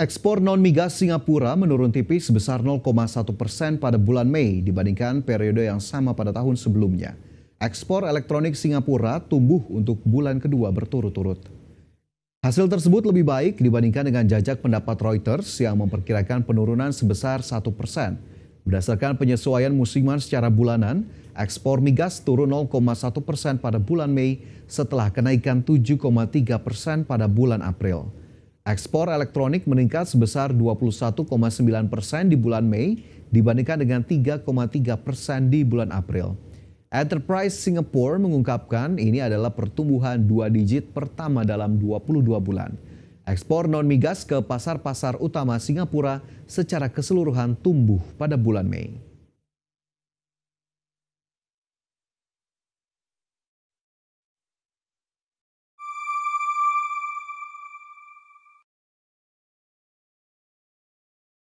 Ekspor non-migas Singapura menurun tipis sebesar 0,1 persen pada bulan Mei dibandingkan periode yang sama pada tahun sebelumnya. Ekspor elektronik Singapura tumbuh untuk bulan kedua berturut-turut. Hasil tersebut lebih baik dibandingkan dengan jajak pendapat Reuters yang memperkirakan penurunan sebesar 1 persen. Berdasarkan penyesuaian musiman secara bulanan, ekspor migas turun 0,1 persen pada bulan Mei setelah kenaikan 7,3 persen pada bulan April. Ekspor elektronik meningkat sebesar 21,9 persen di bulan Mei dibandingkan dengan 3,3 persen di bulan April. Enterprise Singapore mengungkapkan ini adalah pertumbuhan dua digit pertama dalam 22 bulan. Ekspor non-migas ke pasar-pasar utama Singapura secara keseluruhan tumbuh pada bulan Mei.